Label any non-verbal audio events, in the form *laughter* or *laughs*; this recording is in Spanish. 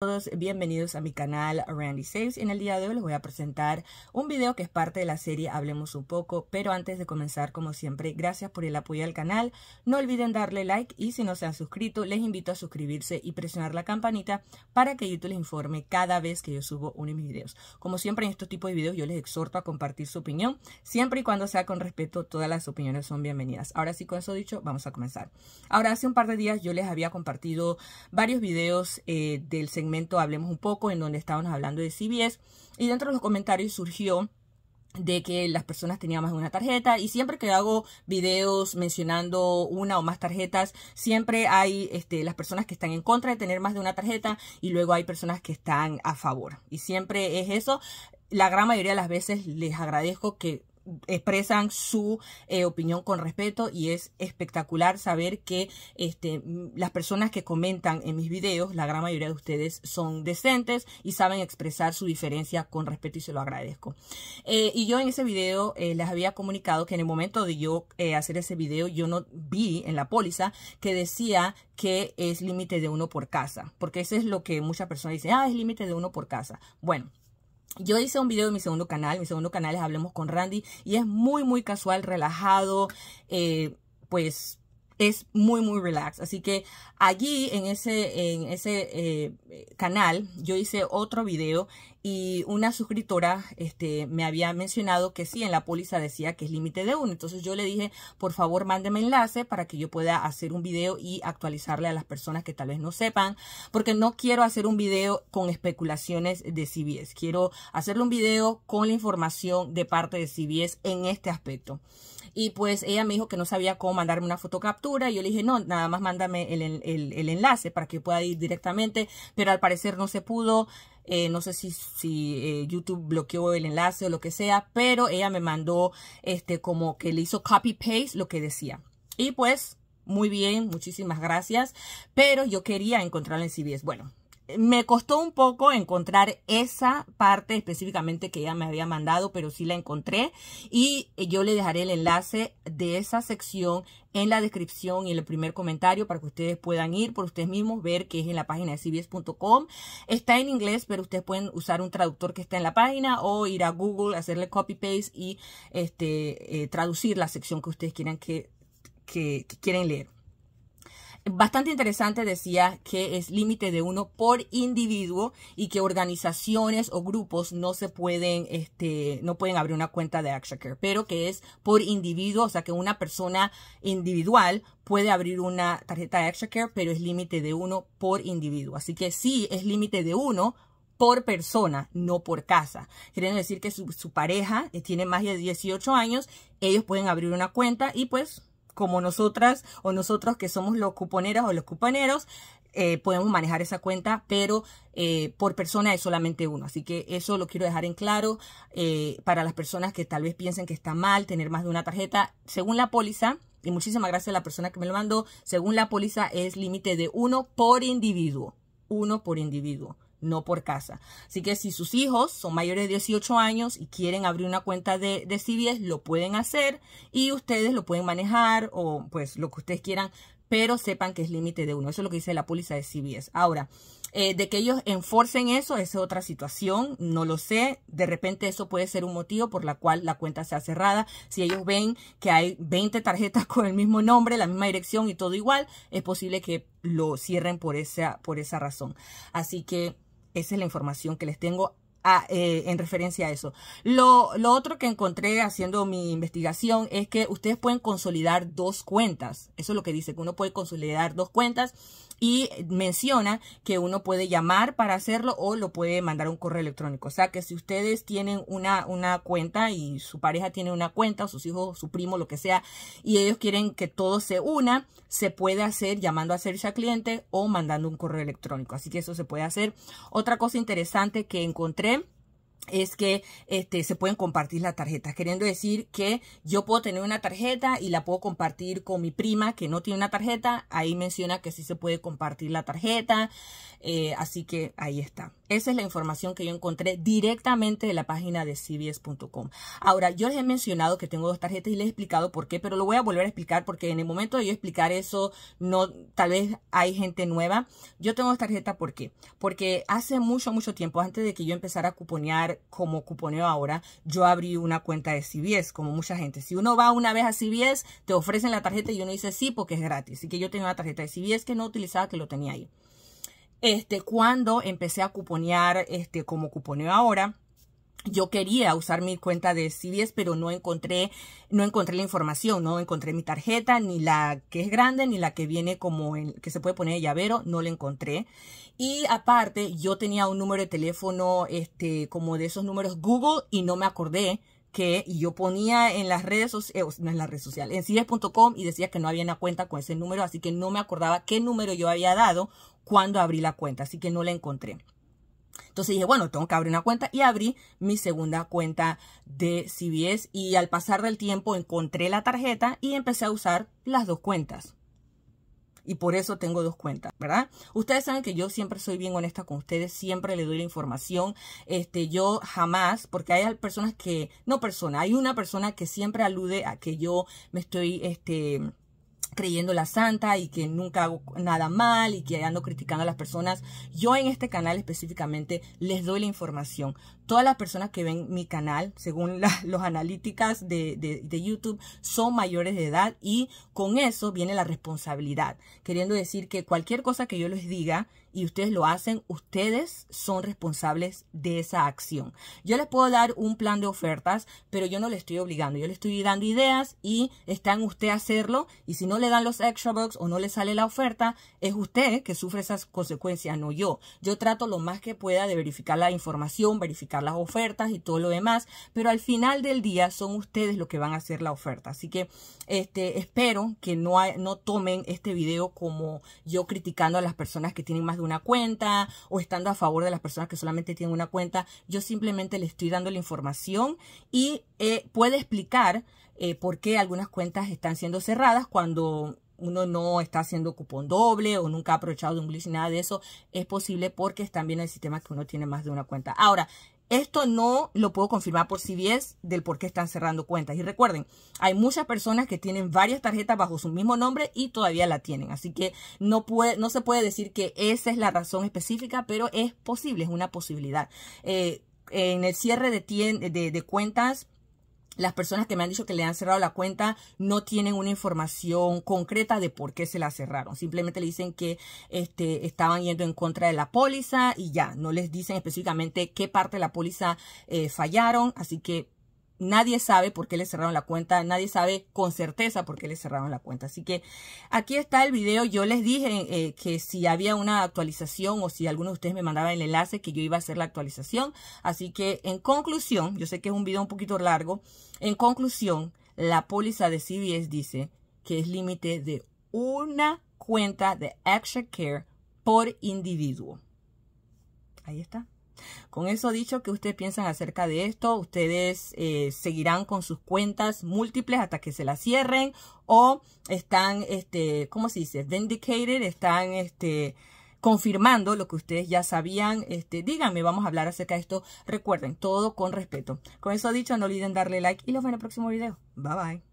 todos, bienvenidos a mi canal Randy Saves. En el día de hoy les voy a presentar un video que es parte de la serie Hablemos un poco, pero antes de comenzar, como siempre, gracias por el apoyo al canal. No olviden darle like y si no se han suscrito, les invito a suscribirse y presionar la campanita para que YouTube les informe cada vez que yo subo uno de mis videos. Como siempre en estos tipos de videos yo les exhorto a compartir su opinión, siempre y cuando sea con respeto, todas las opiniones son bienvenidas. Ahora sí, con eso dicho, vamos a comenzar. Ahora, hace un par de días yo les había compartido varios videos eh, del segmento Hablemos un poco, en donde estábamos hablando de CBS, y dentro de los comentarios surgió de que las personas tenían más de una tarjeta y siempre que hago videos mencionando una o más tarjetas siempre hay este, las personas que están en contra de tener más de una tarjeta y luego hay personas que están a favor y siempre es eso la gran mayoría de las veces les agradezco que expresan su eh, opinión con respeto y es espectacular saber que este, las personas que comentan en mis videos, la gran mayoría de ustedes son decentes y saben expresar su diferencia con respeto y se lo agradezco. Eh, y yo en ese video eh, les había comunicado que en el momento de yo hacer ese video yo no vi en la póliza que decía que es límite de uno por casa, porque eso es lo que muchas personas dicen, ah, es límite de uno por casa. Bueno, yo hice un video de mi segundo canal, mi segundo canal es Hablemos con Randy y es muy, muy casual, relajado, eh, pues es muy, muy relax. Así que allí en ese, en ese eh, canal yo hice otro video y una suscriptora este, me había mencionado que sí, en la póliza decía que es límite de uno. Entonces yo le dije, por favor, mándeme enlace para que yo pueda hacer un video y actualizarle a las personas que tal vez no sepan, porque no quiero hacer un video con especulaciones de CBS. Quiero hacerle un video con la información de parte de CBS en este aspecto. Y pues ella me dijo que no sabía cómo mandarme una fotocaptura. Y yo le dije, no, nada más mándame el, el enlace para que pueda ir directamente. Pero al parecer no se pudo. Eh, no sé si, si eh, YouTube bloqueó el enlace o lo que sea, pero ella me mandó este como que le hizo copy-paste lo que decía. Y pues, muy bien, muchísimas gracias, pero yo quería encontrarla en CBS. Bueno, me costó un poco encontrar esa parte específicamente que ella me había mandado, pero sí la encontré y yo le dejaré el enlace de esa sección en la descripción y en el primer comentario para que ustedes puedan ir por ustedes mismos, ver que es en la página de cbs.com. Está en inglés, pero ustedes pueden usar un traductor que está en la página o ir a Google, hacerle copy-paste y este, eh, traducir la sección que ustedes quieran que, leer bastante interesante decía que es límite de uno por individuo y que organizaciones o grupos no se pueden, este, no pueden abrir una cuenta de ActionCare, pero que es por individuo, o sea que una persona individual puede abrir una tarjeta de ActionCare, pero es límite de uno por individuo. Así que sí, es límite de uno, por persona, no por casa. Quieren decir que su, su, pareja eh, tiene más de 18 años, ellos pueden abrir una cuenta y pues como nosotras o nosotros que somos los cuponeras o los cuponeros, eh, podemos manejar esa cuenta, pero eh, por persona es solamente uno. Así que eso lo quiero dejar en claro eh, para las personas que tal vez piensen que está mal tener más de una tarjeta. Según la póliza, y muchísimas gracias a la persona que me lo mandó, según la póliza es límite de uno por individuo. Uno por individuo no por casa. Así que si sus hijos son mayores de 18 años y quieren abrir una cuenta de, de CBS, lo pueden hacer y ustedes lo pueden manejar o pues lo que ustedes quieran, pero sepan que es límite de uno. Eso es lo que dice la póliza de CBS. Ahora, eh, de que ellos enforcen eso, es otra situación, no lo sé. De repente eso puede ser un motivo por la cual la cuenta sea cerrada. Si ellos ven que hay 20 tarjetas *laughs* con el mismo nombre, la misma dirección y todo igual, es posible que lo cierren por esa, por esa razón. Así que esa es la información que les tengo eh, en referencia a eso. Lo, otro que encontré haciendo mi investigación es que ustedes pueden consolidar dos cuentas. Eso es lo que dice, que uno puede consolidar dos cuentas y menciona que uno puede llamar para hacerlo o lo puede mandar un correo electrónico. O sea que si ustedes tienen una, una cuenta y su pareja tiene una cuenta sus hijos, su primo, lo que sea, y ellos quieren que todo se una, se puede hacer llamando a servicio al cliente o mandando un correo electrónico. Así que eso se puede hacer. Otra cosa interesante que encontré es que este, se pueden compartir las tarjetas, queriendo decir que yo puedo tener una tarjeta y la puedo compartir con mi prima que no tiene una tarjeta, ahí menciona que sí se puede compartir la tarjeta, eh, así que ahí está. Esa es la información que yo encontré directamente de la página de CBS.com. Ahora, yo les he mencionado que tengo dos tarjetas y les he explicado por qué, pero lo voy a volver a explicar porque en el momento de yo explicar eso, no, tal vez hay gente nueva. Yo tengo dos tarjetas, ¿por qué? Porque hace mucho, mucho tiempo, antes de que yo empezara a cuponear como cuponeo ahora, yo abrí una cuenta de CBS, como mucha gente. Si uno va una vez a CBS, te ofrecen la tarjeta y uno dice sí porque es gratis. Así que yo tenía una tarjeta de CBS que no utilizaba, que lo tenía ahí este, cuando empecé a cuponear este, como cuponeo ahora, yo quería usar mi cuenta de CBS, pero no encontré, no encontré la información, no encontré mi tarjeta, ni la que es grande, ni la que viene como el que se puede poner de llavero, no la encontré. Y aparte, yo tenía un número de teléfono, este, como de esos números Google, y no me acordé que yo ponía en las redes sociales, eh, no en las redes en y decía que no había una cuenta con ese número, así que no me acordaba qué número yo había dado cuando abrí la cuenta, así que no la encontré. Entonces dije, bueno, tengo que abrir una cuenta y abrí mi segunda cuenta de CBS y al pasar del tiempo encontré la tarjeta y empecé a usar las dos cuentas y por eso tengo dos cuentas, ¿verdad? Ustedes saben que yo siempre soy bien honesta con ustedes, siempre le doy la información. Este, yo jamás, porque hay personas que, no persona, hay una persona que siempre alude a que yo me estoy, este, creyendo la santa y que nunca hago nada mal y que ando criticando a las personas. Yo en este canal específicamente les doy la información. Todas las personas que ven mi canal, según las *laughs* los analíticas de, de, de, YouTube, son mayores de edad y con eso viene la responsabilidad. Queriendo decir que cualquier cosa que yo les diga y ustedes lo hacen, ustedes son responsables de esa acción. Yo les puedo dar un plan de ofertas, pero yo no les estoy obligando. Yo les estoy dando ideas y está en usted hacerlo y si no le dan los extra bucks o no le sale la oferta, es usted que sufre esas consecuencias, no yo. Yo trato lo más que pueda de verificar la información, verificar las ofertas y todo lo demás, pero al final del día son ustedes los que van a hacer la oferta. Así que este, espero que no, no tomen este video como yo criticando a las personas que tienen más de una cuenta o estando a favor de las personas que solamente tienen una cuenta. Yo simplemente le estoy dando la información y eh, puede explicar eh, por qué algunas cuentas están siendo cerradas cuando uno no está haciendo cupón doble o nunca ha aprovechado de un y nada de eso, es posible porque es también el sistema que uno tiene más de una cuenta. Ahora, esto no lo puedo confirmar por si es del por qué están cerrando cuentas. Y recuerden, hay muchas personas que tienen varias tarjetas bajo su mismo nombre y todavía la tienen. Así que no, puede, no se puede decir que esa es la razón específica, pero es posible, es una posibilidad. Eh, en el cierre de, de cuentas, las personas que me han dicho que le han cerrado la cuenta no tienen una información concreta de por qué se la cerraron. Simplemente le dicen que este, estaban yendo en contra de la póliza y ya, no les dicen específicamente qué parte de la póliza eh, fallaron. Así que Nadie sabe por qué le cerraron la cuenta, nadie sabe con certeza por qué le cerraron la cuenta. Así que aquí está el video. Yo les dije eh, que si había una actualización o si alguno de ustedes me mandaba el enlace que yo iba a hacer la actualización. Así que en conclusión, yo sé que es un video un poquito largo, en conclusión, la póliza de CBS dice que es límite de una cuenta de Extra Care por individuo. Ahí está. Con eso dicho, ¿qué ustedes piensan acerca de esto? ¿Ustedes eh, seguirán con sus cuentas múltiples hasta que se las cierren? ¿O están, este, ¿cómo se dice? Vindicated, están, este confirmando lo que ustedes ya sabían. Este, díganme, vamos a hablar acerca de esto. Recuerden, todo con respeto. Con eso dicho, no olviden darle like y los veo en el próximo video. Bye bye.